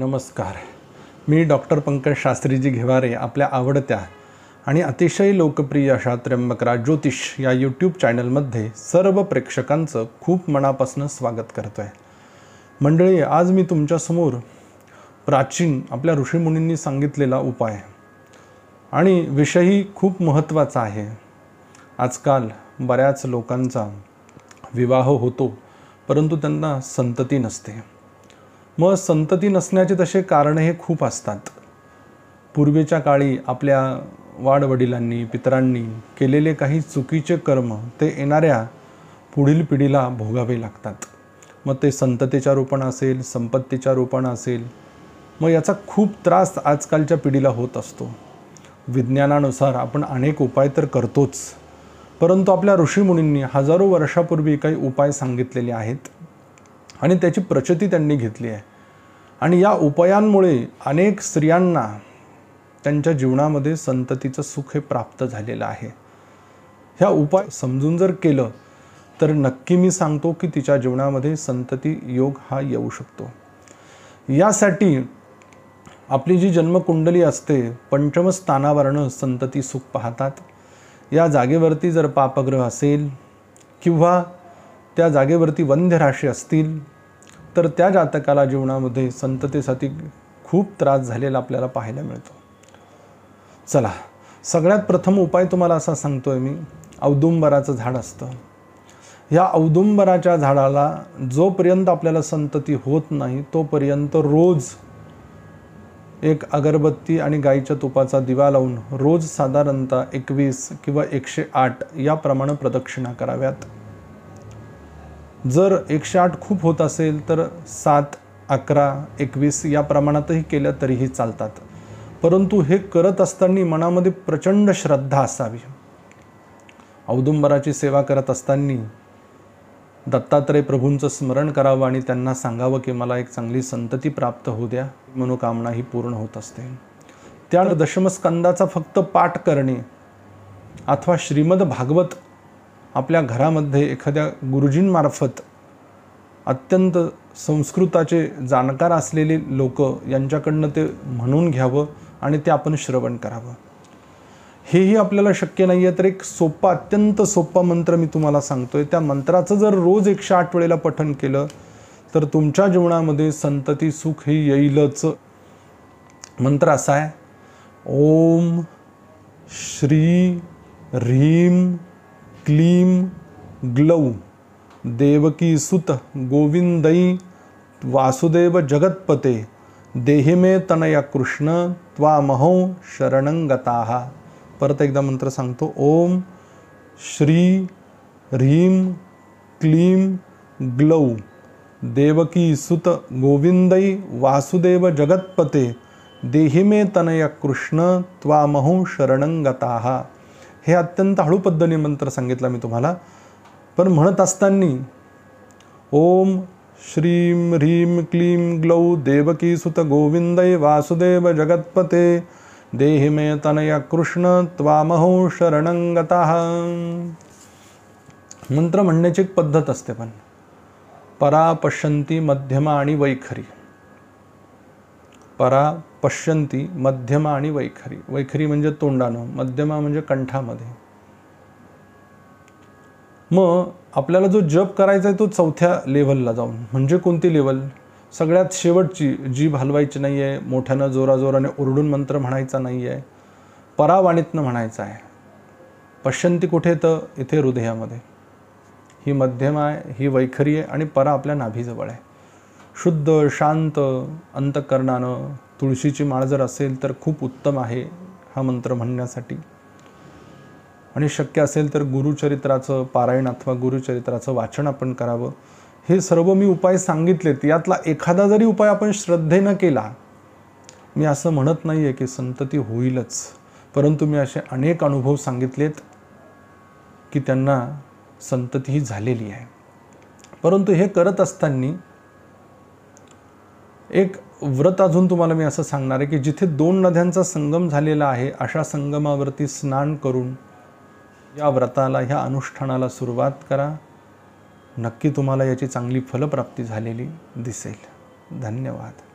नमस्कार मी डॉक्टर पंकज शास्त्रीजी घेवारे आपल्या आवडत्या आणि अतिशय लोकप्रिय अशा त्र्यंबकरा ज्योतिष या यूट्यूब चॅनलमध्ये सर्व प्रेक्षकांचं खूप मनापासून स्वागत करतो आहे मंडळी आज मी तुमच्यासमोर प्राचीन आपल्या ऋषीमुनींनी सांगितलेला उपाय आणि विषयही खूप महत्त्वाचा आहे आजकाल बऱ्याच लोकांचा विवाह होतो परंतु त्यांना संतती नसते मग संतती नसण्याचे तसे कारण हे खूप असतात पूर्वीच्या काळी आपल्या वाडवडिलांनी पितरांनी केलेले काही चुकीचे कर्म ते येणाऱ्या पुढील पिढीला भोगावे लागतात मग ते संततेच्या रूपानं असेल संपत्तीच्या रूपानं असेल मग याचा खूप त्रास आजकालच्या पिढीला होत असतो विज्ञानानुसार आपण अनेक उपाय तर करतोच परंतु आपल्या ऋषीमुनींनी हजारो वर्षापूर्वी काही उपाय सांगितलेले आहेत आणि त्याची प्रचिती त्यांनी घेतली आहे आणि या उपायांमुळे अनेक स्त्रियांना त्यांच्या जीवनामध्ये संततीचं सुख हे प्राप्त झालेलं आहे ह्या उपाय समजून जर केलं तर नक्की मी सांगतो की तिच्या जीवनामध्ये संतती योग हा येऊ शकतो यासाठी आपली जी जन्मकुंडली असते पंचमस्थानावरनं संतती सुख पाहतात या जागेवरती जर पापग्रह असेल किंवा त्या जागेवरती वंध्य राशी असतील तर त्या जातकाला जीवनामध्ये संततेसाठी खूप त्रास झालेला आपल्याला पाहायला मिळतो चला सगळ्यात प्रथम उपाय तुम्हाला असा सांगतो आहे मी औदुंबराचं झाड असतं ह्या औदुंबराच्या झाडाला जोपर्यंत आपल्याला संतती होत नाही तोपर्यंत रोज एक अगरबत्ती आणि गाईच्या तुपाचा दिवा लावून रोज साधारणतः एकवीस किंवा एकशे आठ याप्रमाणे प्रदक्षिणा कराव्यात जर एकशे आठ खूप होत असेल तर सात अकरा एकवीस या प्रमाणातही केल्या तरीही चालतात परंतु हे करत असताना मनामध्ये प्रचंड श्रद्धा असावी औदुंबराची सेवा करत असताना दत्तात्रय प्रभूंचं स्मरण करावं आणि त्यांना सांगावं की मला एक चांगली संतती प्राप्त होऊ द्या मनोकामना ही पूर्ण होत असते त्या दशमस्कंदाचा फक्त पाठ करणे अथवा श्रीमद भागवत आपल्या घरामध्ये एखाद्या गुरुजींमार्फत अत्यंत संस्कृताचे जाणकार असलेले लोक यांच्याकडनं ते म्हणून घ्यावं आणि ते आपण श्रवण करावं हेही आपल्याला शक्य नाही आहे तर एक सोपा अत्यंत सोपा मंत्र मी तुम्हाला सांगतोय त्या मंत्राचं जर रोज एकशे आठ वेळेला पठन केलं तर तुमच्या जीवनामध्ये संतती सुख हे येईलच मंत्र असा आहे ओम श्री रीम क्लीं देवकी देवकीसुत गोविंदई वासुदेव जगत्पते देहि मे तनय कृष्ण त्वामहो शरणंगताः परत एकदा मंत्र सांगतो ओम श्री ह्रीं क्लीं ग्लौ देवकीसुत गोविंदई वासुदेव जगत्पते देहि मे तनय कृष्ण त्वामहो शरणंगताः हे अत्यंत हळू पद्धतीने मंत्र सांगितला मी तुम्हाला पण म्हणत असताना ओम श्रीम ह्रीं क्लीम ग्लौ देवकी सुत गोविंदय वासुदेव जगत्पते देहि मे तनय कृष्ण त्वामहो शरणंगत मंत्र म्हणण्याची एक पद्धत असते पण परा पश्यंती मध्यमा आणि वैखरी परा पश्यंती मध्यमा आणि वैखरी वैखरी म्हणजे तोंडानं मध्यमा म्हणजे कंठामध्ये मग आपल्याला जो जप करायचा आहे तो चौथ्या लेवलला जाऊन म्हणजे कोणती लेवल सगळ्यात शेवटची जीभ हलवायची नाही आहे मोठ्यानं जोराजोराने ओरडून मंत्र म्हणायचा नाही आहे परावाणीतनं म्हणायचा आहे पश्यंती कुठे तर इथे हृदयामध्ये ही मध्यम आहे ही वैखरी आहे आणि परा आपल्या नाभीजवळ आहे शुद्ध शांत अंतकरणानं तुळशीची माळ जर असेल तर खूप उत्तम आहे हा मंत्र म्हणण्यासाठी आणि शक्य असेल तर गुरुचरित्राचं पारायण अथवा गुरुचरित्राचं वाचन आपण करावं हे सर्व मी उपाय सांगितलेत यातला एखादा जरी उपाय आपण श्रद्धेनं केला मी असं म्हणत नाही आहे की संतती होईलच परंतु मी असे अनेक अनुभव सांगितलेत की त्यांना संतती ही झालेली आहे परंतु हे करत असताना एक व्रत अजून तुम्हाला मी असं सांगणार आहे की जिथे दोन नद्यांचा संगम झालेला आहे अशा संगमावरती स्नान करून या व्रताला ह्या अनुष्ठानाला सुरुवात करा नक्की तुम्हाला याची चांगली फलप्राप्ती झालेली दिसेल धन्यवाद